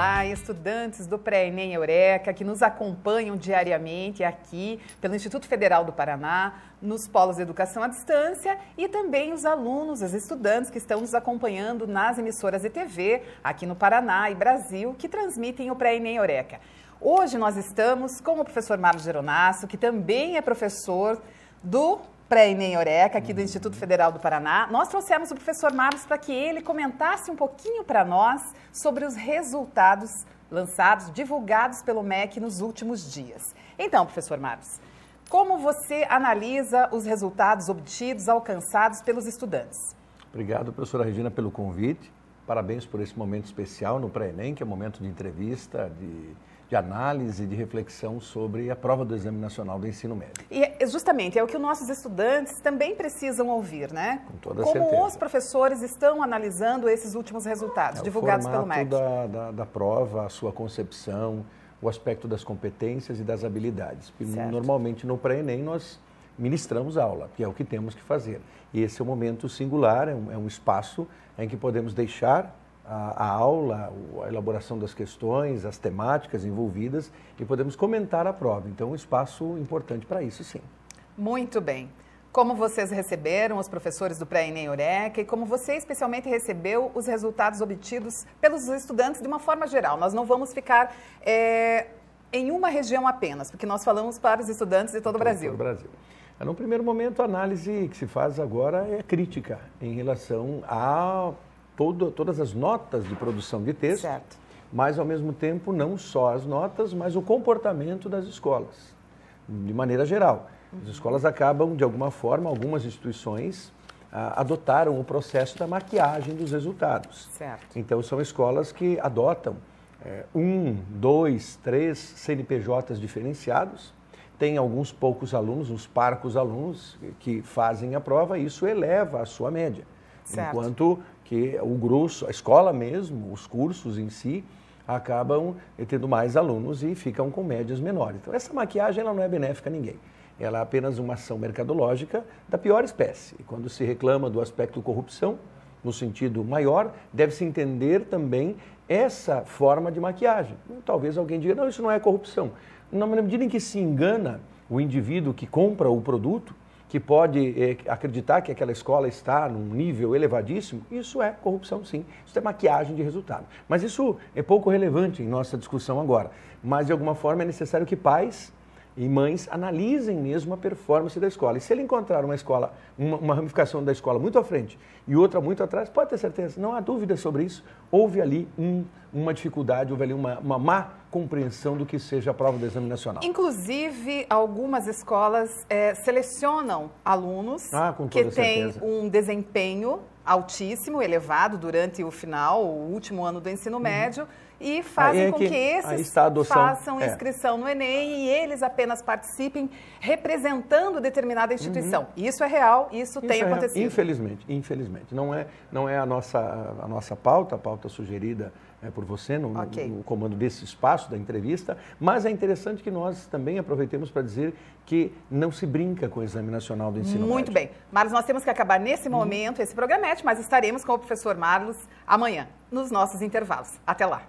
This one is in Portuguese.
Olá, estudantes do Pré-ENEM Eureka que nos acompanham diariamente aqui pelo Instituto Federal do Paraná, nos polos de educação à distância e também os alunos, os estudantes que estão nos acompanhando nas emissoras de TV aqui no Paraná e Brasil que transmitem o Pré-ENEM Eureka. Hoje nós estamos com o professor Mário Geronasso, que também é professor do pré-ENEM Eureka, aqui do Instituto Federal do Paraná, nós trouxemos o professor Marlos para que ele comentasse um pouquinho para nós sobre os resultados lançados, divulgados pelo MEC nos últimos dias. Então, professor Marlos, como você analisa os resultados obtidos, alcançados pelos estudantes? Obrigado, professora Regina, pelo convite. Parabéns por esse momento especial no pré-ENEM, que é um momento de entrevista, de de análise, de reflexão sobre a prova do Exame Nacional do Ensino Médio. E é, justamente, é o que os nossos estudantes também precisam ouvir, né? Com toda Como certeza. os professores estão analisando esses últimos resultados é, divulgados pelo MEC? O da, da, da prova, a sua concepção, o aspecto das competências e das habilidades. Certo. Normalmente no pré-ENEM nós ministramos aula, que é o que temos que fazer. E esse é um momento singular, é um, é um espaço em que podemos deixar a, a, aula, a elaboração das questões, as temáticas envolvidas e podemos comentar a prova. Então, um espaço importante para isso, sim. Muito bem. Como vocês receberam os professores do pré-ENEM Eureka e como você especialmente recebeu os resultados obtidos pelos estudantes de uma forma geral? Nós não vamos ficar é, em uma região apenas, porque nós falamos para os estudantes de todo o Brasil. Todo o Brasil. No primeiro momento, a análise que se faz agora é crítica em relação ao todo, todas as notas de produção de texto, certo. mas ao mesmo tempo não só as notas, mas o comportamento das escolas, de maneira geral. As uhum. escolas acabam, de alguma forma, algumas instituições ah, adotaram o processo da maquiagem dos resultados. Certo. Então, são escolas que adotam é, um, dois, três CNPJs diferenciados, tem alguns poucos alunos, uns parcos alunos, que fazem a prova e isso eleva a sua média. Certo. Enquanto que o grosso, a escola mesmo, os cursos em si, acabam tendo mais alunos e ficam com médias menores. Então, essa maquiagem ela não é benéfica a ninguém. Ela é apenas uma ação mercadológica da pior espécie. E quando se reclama do aspecto corrupção, no sentido maior, deve-se entender também essa forma de maquiagem. Talvez alguém diga, não, isso não é corrupção. Na medida em que se engana o indivíduo que compra o produto, que pode eh, acreditar que aquela escola está num nível elevadíssimo, isso é corrupção, sim. Isso é maquiagem de resultado. Mas isso é pouco relevante em nossa discussão agora. Mas, de alguma forma, é necessário que pais e mães analisem mesmo a performance da escola. E se ele encontrar uma escola, uma, uma, ramificação da escola muito à frente e outra muito atrás, pode ter certeza, não há dúvida sobre isso. Houve ali um, uma dificuldade, houve ali uma, uma má compreensão do que seja a prova do exame nacional. Inclusive, algumas escolas é, selecionam alunos ah, que têm um desempenho altíssimo, elevado durante o final, o último ano do ensino uhum. médio, uhum. e fazem é com que, esses façam é. inscrição no Enem e eles apenas participem representando determinada uhum. instituição. Uhum. Isso é real, isso, isso tem é acontecido. Real. Infelizmente, infelizmente. Não é, não é a, nossa, a nossa pauta, a pauta sugerida é, por você no, okay. no, comando desse espaço da entrevista, mas é interessante que nós também aproveitemos para dizer que não se brinca com o Exame Nacional do Ensino Muito médio. bem. Marlos, nós temos que acabar nesse momento esse programete, mas estaremos com o professor Marlos amanhã, nos nossos intervalos. Até lá.